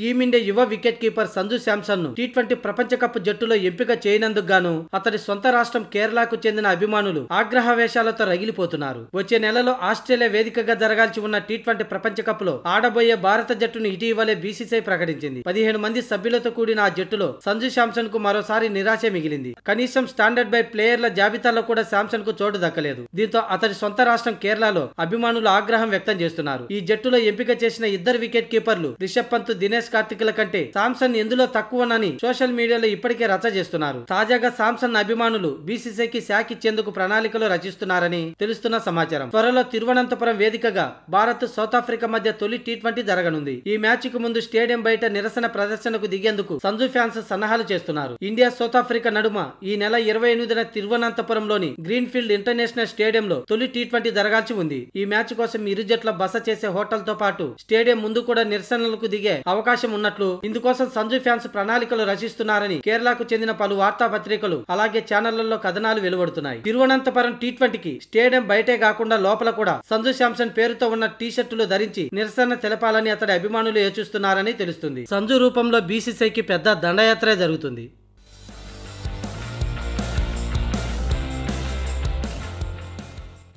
team India యువ wicket keeper Sanju Samson ను T twenty ప్రపంచ కప్ జట్టులో ఎంపిక చేయనందుకు గాను అతడి సొంత రాష్ట్రం కేరళకు చెందిన అభిమానులు ఆగ్రహ వేషాలతో రగిలిపోతున్నారు వచ్చే నెలలో ఆస్ట్రేలియా వేదికగా జరగాల్సి ఉన్న టీ ట్వంటీ ప్రపంచ కప్ లో ఆడబోయే భారత జట్టును ఇటీవలే బీసీసీఐ ప్రకటించింది పదిహేను మంది సభ్యులతో కూడిన ఆ జట్టులో సంజు శాంసన్ కు మరోసారి నిరాశ మిగిలింది కనీసం స్టాండర్డ్ బై ప్లేయర్ల జాబితాలో కూడా శాంసన్ కు చోటు దక్కలేదు దీంతో అతడి సొంత రాష్ట్రం కేరళలో అభిమానులు ఆగ్రహం వ్యక్తం చేస్తున్నారు ఈ జట్టులో ఎంపిక చేసిన ఇద్దరు వికెట్ కీపర్లు రిషబ్ పంత్ దినేష్ వైఎస్ కార్తికుల కంటే సామ్సన్ ఎందులో తక్కువనని సోషల్ మీడియాలో ఇప్పటికే రచ చేస్తున్నారు తాజాగా సామ్సన్ అభిమానులు బీసీసీకి శాఖ ఇచ్చేందుకు ప్రణాళికలు రచిస్తున్నారని తెలుస్తున్న సమాచారం త్వరలో తిరువనంతపురం వేదికగా భారత్ సౌత్ ఆఫ్రికా మధ్య తొలి టీ ట్వంటీ జరగనుంది ఈ మ్యాచ్ కు ముందు స్టేడియం బయట నిరసన ప్రదర్శనకు దిగేందుకు సంజు ఫ్యాన్స్ సన్నాహాలు చేస్తున్నారు ఇండియా సౌత్ ఆఫ్రికా నడుమ ఈ నెల ఇరవై ఎనిమిదిన తిరువనంతపురంలోని గ్రీన్ఫీల్డ్ ఇంటర్నేషనల్ స్టేడియంలో తొలి టీ ట్వంటీ జరగాల్సి ఉంది ఈ మ్యాచ్ కోసం ఇరు జట్ల బస చేసే హోటల్తో పాటు స్టేడియం ముందు కూడా నిరసనలకు దిగే అవకాశం అవకాశం ఉన్నట్లు ఇందుకోసం సంజు ఫ్యాన్స్ ప్రణాళికలు రచిస్తున్నారని కేరళకు చెందిన పలు వార్తాపత్రికలు అలాగే ఛానళ్లలో కథనాలు వెలువడుతున్నాయి తిరువనంతపురం టీ ట్వంటీకి స్టేడియం బయటే కాకుండా లోపల కూడా సంజు శాంసన్ పేరుతో ఉన్న టీ షర్టులు ధరించి నిరసన తెలపాలని అతడి అభిమానులు యోచిస్తున్నారని తెలుస్తుంది సంజు రూపంలో బీసీసీకి పెద్ద దండయాత్ర జరుగుతుంది